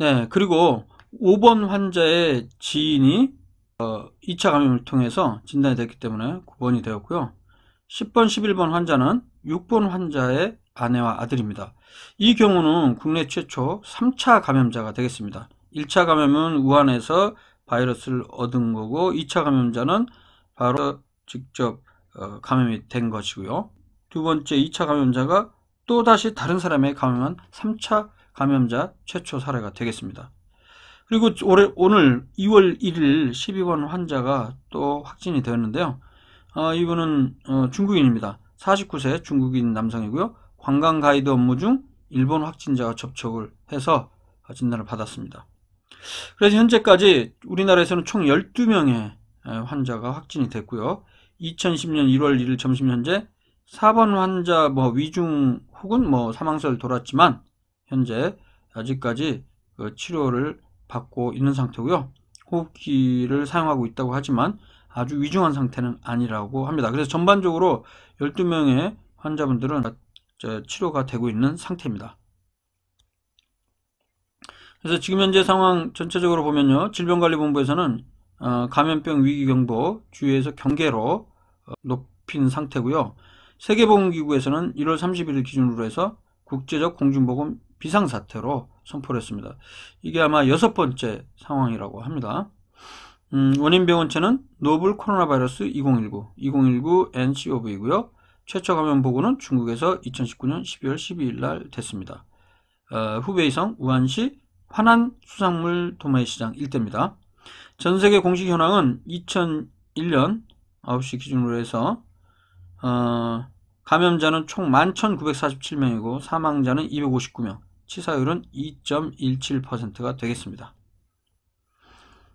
네, 그리고 5번 환자의 지인이 어, 2차 감염을 통해서 진단이 됐기 때문에 9번이 되었고요. 10번, 11번 환자는 6번 환자의 아내와 아들입니다. 이 경우는 국내 최초 3차 감염자가 되겠습니다. 1차 감염은 우한에서 바이러스를 얻은 거고 2차 감염자는 바로 직접 어, 감염이 된 것이고요. 두 번째 2차 감염자가 또다시 다른 사람의 감염한 3차 감염자 최초 사례가 되겠습니다. 그리고 올해, 오늘 2월 1일 12번 환자가 또 확진이 되었는데요. 어, 이분은 어, 중국인입니다. 49세 중국인 남성이고요. 관광 가이드 업무 중 일본 확진자와 접촉을 해서 진단을 받았습니다. 그래서 현재까지 우리나라에서는 총 12명의 환자가 확진이 됐고요. 2010년 1월 1일 점심 현재 4번 환자 뭐 위중 혹은 뭐사망를 돌았지만 현재 아직까지 그 치료를 받고 있는 상태고요. 호흡기를 사용하고 있다고 하지만 아주 위중한 상태는 아니라고 합니다. 그래서 전반적으로 12명의 환자분들은 치료가 되고 있는 상태입니다. 그래서 지금 현재 상황 전체적으로 보면요. 질병관리본부에서는 어, 감염병 위기경보 주의에서 경계로 어, 높인 상태고요. 세계보건기구에서는 1월 31일 기준으로 해서 국제적 공중보건 비상사태로 선포를 했습니다. 이게 아마 여섯 번째 상황이라고 합니다. 음, 원인 병원체는 노블 코로나 바이러스 2019, 2019 NCOV이고요. 최초 감염 보고는 중국에서 2019년 12월 12일 날 됐습니다. 어, 후베이성 우한시 화난 수산물 도매시장 일대입니다. 전 세계 공식 현황은 2001년 9시 기준으로 해서 어, 감염자는 총 11,947명이고 사망자는 259명, 치사율은 2.17%가 되겠습니다.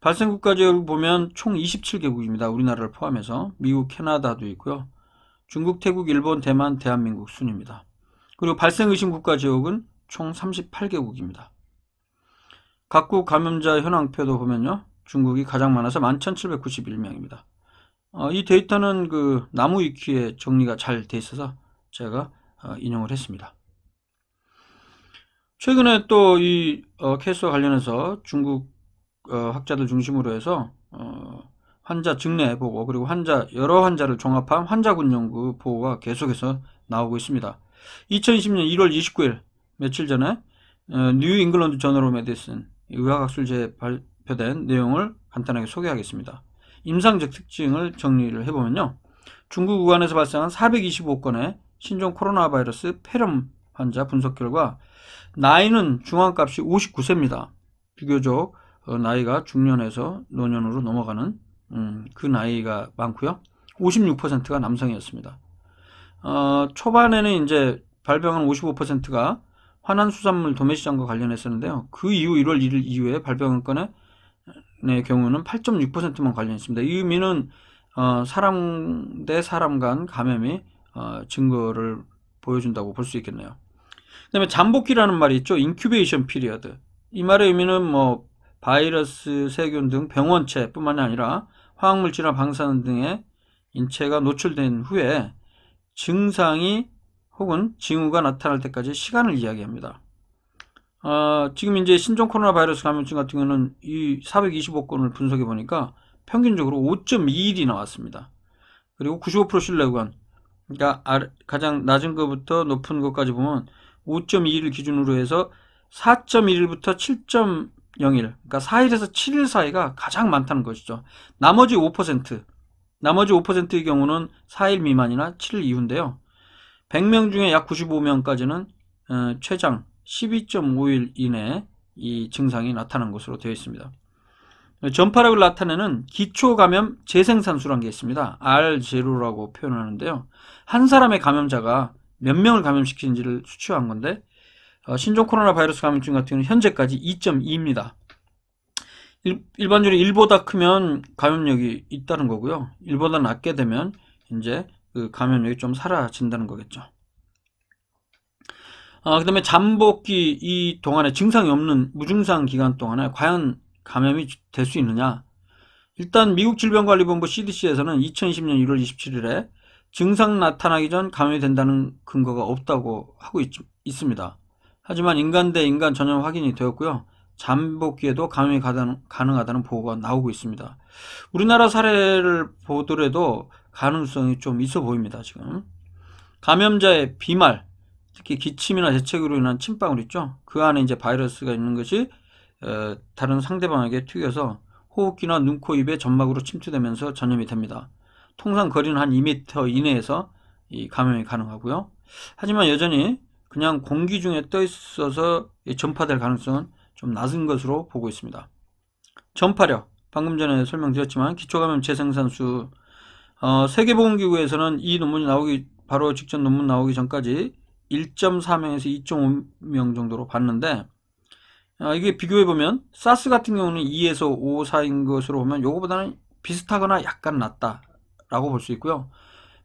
발생 국가 지역을 보면 총 27개국입니다. 우리나라를 포함해서 미국, 캐나다도 있고요. 중국, 태국, 일본, 대만, 대한민국 순입니다. 그리고 발생 의심 국가 지역은 총 38개국입니다. 각국 감염자 현황표도 보면요. 중국이 가장 많아서 11,791명입니다. 어, 이 데이터는 그 나무위키에 정리가 잘 돼 있어서 제가 어, 인용을 했습니다. 최근에 또이 어, 케이스와 관련해서 중국 어, 학자들 중심으로 해서 어, 환자 증례 보고 그리고 환자 여러 환자를 종합한 환자군 연구 보고가 계속해서 나오고 있습니다. 2020년 1월 29일 며칠 전에 어, 뉴 잉글랜드 저널 오 메디슨 의학학술제에 발표된 내용을 간단하게 소개하겠습니다. 임상적 특징을 정리를 해보면요. 중국 우한에서 발생한 425건의 신종 코로나 바이러스 폐렴 환자 분석 결과 나이는 중앙값이 59세입니다. 비교적 어, 나이가 중년에서 노년으로 넘어가는 음, 그 나이가 많고요. 56%가 남성이었습니다. 어, 초반에는 이제 발병한 55%가 화난수산물 도매시장과 관련했었는데요. 그 이후 1월 1일 이후에 발병한 건의 네, 경우는 8.6%만 관련했습니다. 이 의미는 어, 사람 대 사람 간 감염이 어, 증거를 보여준다고 볼 수 있겠네요. 그다음에 잠복기라는 말이 있죠. 인큐베이션 피리어드. 이 말의 의미는 뭐 바이러스, 세균 등 병원체뿐만 아니라 화학물질이나 방사능 등의 인체가 노출된 후에 증상이 혹은 징후가 나타날 때까지 시간을 이야기합니다. 어, 지금 이제 신종 코로나 바이러스 감염증 같은 경우는 이 425건을 분석해 보니까 평균적으로 5.2일이 나왔습니다. 그리고 95% 신뢰구간, 그러니까 아, 가장 낮은 것부터 높은 것까지 보면 5.21 기준으로 해서 4.11부터 7.01 그러니까 4일에서 7일 사이가 가장 많다는 것이죠. 나머지 5% 나머지 5%의 경우는 4일 미만이나 7일 이후인데요. 100명 중에 약 95명까지는 어, 최장 12.5일 이내에 이 증상이 나타난 것으로 되어 있습니다. 전파력을 나타내는 기초감염 재생산수란 게 있습니다. R0라고 표현하는데요. 한 사람의 감염자가 몇 명을 감염시킨지를 수치화한 건데 어, 신종 코로나 바이러스 감염증 같은 경우는 현재까지 2.2입니다. 일, 반적으로 1보다 크면 감염력이 있다는 거고요. 1보다 낮게 되면 이제 그 감염력이 좀 사라진다는 거겠죠. 아, 어, 그 다음에 잠복기 이 동안에 증상이 없는 무증상 기간 동안에 과연 감염이 될 수 있느냐? 일단 미국 질병관리본부 CDC에서는 2020년 1월 27일에 증상 나타나기 전 감염이 된다는 근거가 없다고 하고 있, 습니다 하지만 인간 대 인간 전염 확인이 되었고요. 잠복기에도 감염이 가능, 가능하다는 보고가 나오고 있습니다. 우리나라 사례를 보더라도 가능성이 좀 있어 보입니다. 지금 감염자의 비말, 특히 기침이나 재채기로 인한 침방울 있죠. 그 안에 이제 바이러스가 있는 것이 어, 다른 상대방에게 튀겨서 호흡기나 눈, 코, 입의 점막으로 침투되면서 전염이 됩니다. 통상 거리는 한 2m 이내에서 감염이 가능하고요. 하지만 여전히 그냥 공기 중에 떠 있어서 전파될 가능성은 좀 낮은 것으로 보고 있습니다. 전파력 방금 전에 설명드렸지만 기초감염 재생산수 어, 세계보건기구에서는 이 논문이 나오기 바로 직전 논문 나오기 전까지 1.4명에서 2.5명 정도로 봤는데 어, 이게 비교해 보면 사스 같은 경우는 2에서 5 사이인 것으로 보면 요거보다는 비슷하거나 약간 낮다 라고 볼 수 있고요.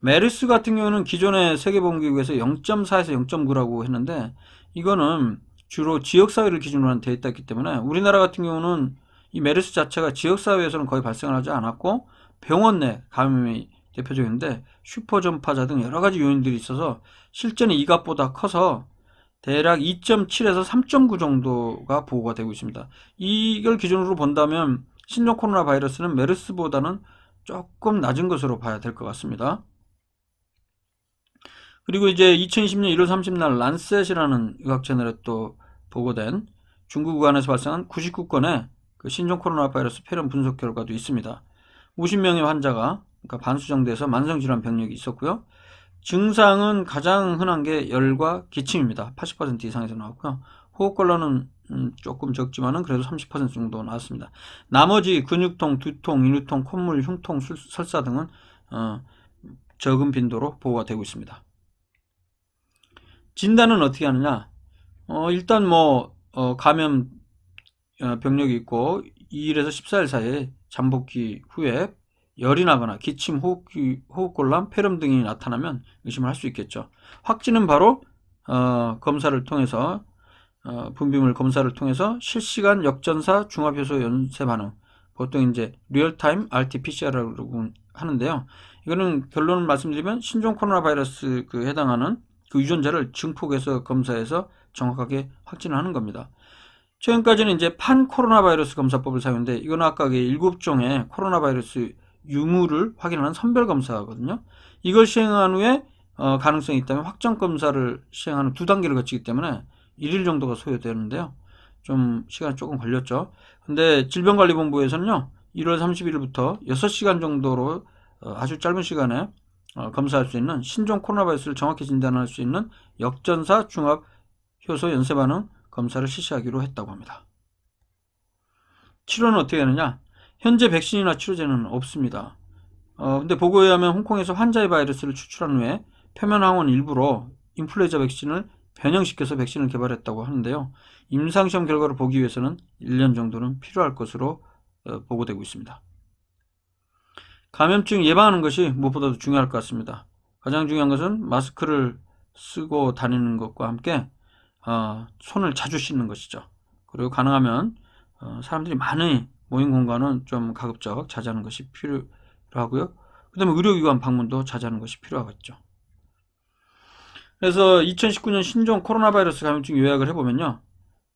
메르스 같은 경우는 기존의 세계보험기구에서 0.4에서 0.9라고 했는데 이거는 주로 지역사회를 기준으로 한 데이터였기 때문에 우리나라 같은 경우는 이 메르스 자체가 지역사회에서는 거의 발생을 하지 않았고 병원 내 감염이 대표적인데 슈퍼전파자 등 여러가지 요인들이 있어서 실제는 이값보다 커서 대략 2.7에서 3.9 정도가 보고가 되고 있습니다. 이걸 기준으로 본다면 신종 코로나 바이러스는 메르스보다는 조금 낮은 것으로 봐야 될 것 같습니다. 그리고 이제 2020년 1월 30일 란셋이라는 의학 채널에 또 보고된 중국 우한에서 발생한 99건의 그 신종 코로나 바이러스 폐렴 분석 결과도 있습니다. 50명의 환자가 그러니까 반수 정도에서 만성 질환 병력이 있었고요. 증상은 가장 흔한 게 열과 기침입니다. 80% 이상에서 나왔고요. 호흡곤란은 음, 조금 적지만은 그래도 30% 정도 나왔습니다. 나머지 근육통, 두통, 인후통, 콧물, 흉통, 술, 설사 등은 어, 적은 빈도로 보고가 되고 있습니다. 진단은 어떻게 하느냐? 어, 일단 뭐 어, 감염 어, 병력이 있고 2일에서 14일 사이에 잠복기 후에 열이 나거나 기침, 호흡기, 호흡곤란, 폐렴 등이 나타나면 의심을 할 수 있겠죠. 확진은 바로 어, 검사를 통해서 어, 분비물 검사를 통해서 실시간 역전사 중합효소 연쇄 반응 보통 이제 리얼타임 RT-PCR이라고 하는데요. 이거는 결론을 말씀드리면 신종 코로나 바이러스 그 해당하는 그 유전자를 증폭해서 검사해서 정확하게 확진을 하는 겁니다. 최근까지는 이제 판 코로나 바이러스 검사법을 사용했는데 이건 아까 그 7종의 코로나 바이러스 유무를 확인하는 선별 검사거든요. 이걸 시행한 후에 어, 가능성이 있다면 확정 검사를 시행하는 두 단계를 거치기 때문에 일일 정도가 소요되는데요. 좀 시간이 조금 걸렸죠. 근데 질병관리본부에서는요. 1월 30일부터 6시간 정도로 어, 아주 짧은 시간에 어, 검사할 수 있는 신종 코로나 바이러스를 정확히 진단할 수 있는 역전사 중합 효소 연쇄 반응 검사를 실시하기로 했다고 합니다. 치료는 어떻게 하느냐? 현재 백신이나 치료제는 없습니다. 어, 근데 보고에 의하면 홍콩에서 환자의 바이러스를 추출한 후에 표면 항원 일부로 인플루엔자 백신을 변형시켜서 백신을 개발했다고 하는데요. 임상시험 결과를 보기 위해서는 1년 정도는 필요할 것으로 어, 보고되고 있습니다. 감염증 예방하는 것이 무엇보다도 중요할 것 같습니다. 가장 중요한 것은 마스크를 쓰고 다니는 것과 함께 어, 손을 자주 씻는 것이죠. 그리고 가능하면 어, 사람들이 많이 모인 공간은 좀 가급적 자제하는 것이 필요하고요. 그 다음에 의료기관 방문도 자제하는 것이 필요하겠죠. 그래서 2019년 신종 코로나 바이러스 감염증 요약을 해보면요.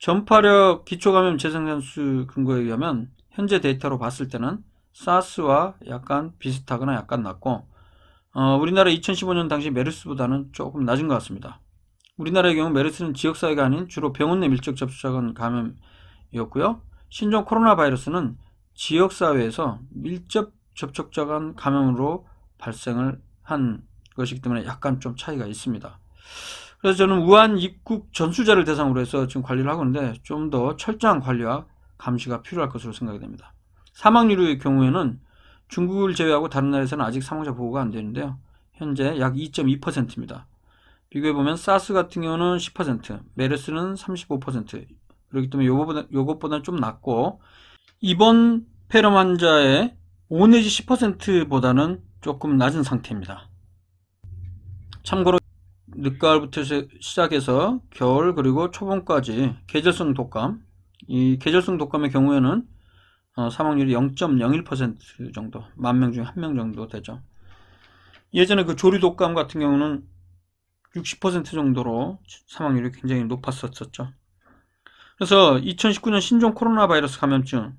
전파력 기초감염 재생산수 근거에 의하면 현재 데이터로 봤을 때는 사스와 약간 비슷하거나 약간 낮고 어, 우리나라 2015년 당시 메르스보다는 조금 낮은 것 같습니다. 우리나라의 경우 메르스는 지역사회가 아닌 주로 병원 내 밀접 접촉한 감염이었고요. 신종 코로나 바이러스는 지역사회에서 밀접 접촉자 간 감염으로 발생을 한 것이기 때문에 약간 좀 차이가 있습니다. 그래서 저는 우한 입국 전수자를 대상으로 해서 지금 관리를 하고 있는데 좀 더 철저한 관리와 감시가 필요할 것으로 생각이 됩니다. 사망률의 경우에는 중국을 제외하고 다른 나라에서는 아직 사망자 보고가 안 되는데요. 현재 약 2.2%입니다. 비교해보면 사스 같은 경우는 10%, 메르스는 35%, 그렇기 때문에 요것보다 요것보다 좀 낮고, 이번 폐렴 환자의 5 내지 10%보다는 조금 낮은 상태입니다. 참고로 늦가을부터 시작해서 겨울 그리고 초봄까지 계절성 독감 이 계절성 독감의 경우에는 어, 사망률이 0.01% 정도 만 명중에한 명 정도 되죠 예전에 그 조류 독감 같은 경우는 60% 정도로 사망률이 굉장히 높았었죠 그래서 2019년 신종 코로나 바이러스 감염증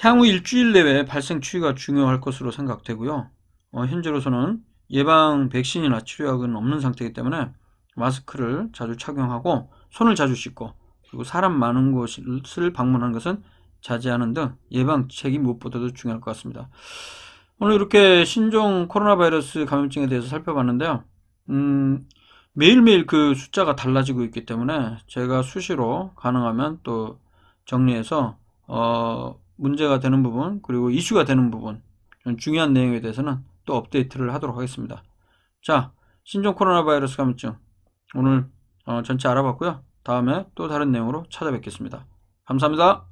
향후 일주일 내외 발생 추이가 중요할 것으로 생각되고요 어, 현재로서는 예방 백신이나 치료약은 없는 상태이기 때문에 마스크를 자주 착용하고 손을 자주 씻고 그리고 사람 많은 곳을 방문하는 것은 자제하는 등 예방책이 무엇보다도 중요할 것 같습니다. 오늘 이렇게 신종 코로나 바이러스 감염증에 대해서 살펴봤는데요. 음, 매일매일 그 숫자가 달라지고 있기 때문에 제가 수시로 가능하면 또 정리해서 어, 문제가 되는 부분 그리고 이슈가 되는 부분 중요한 내용에 대해서는 또 업데이트를 하도록 하겠습니다. 자, 신종 코로나 바이러스 감염증 오늘 어, 전체 알아봤고요. 다음에 또 다른 내용으로 찾아뵙겠습니다. 감사합니다.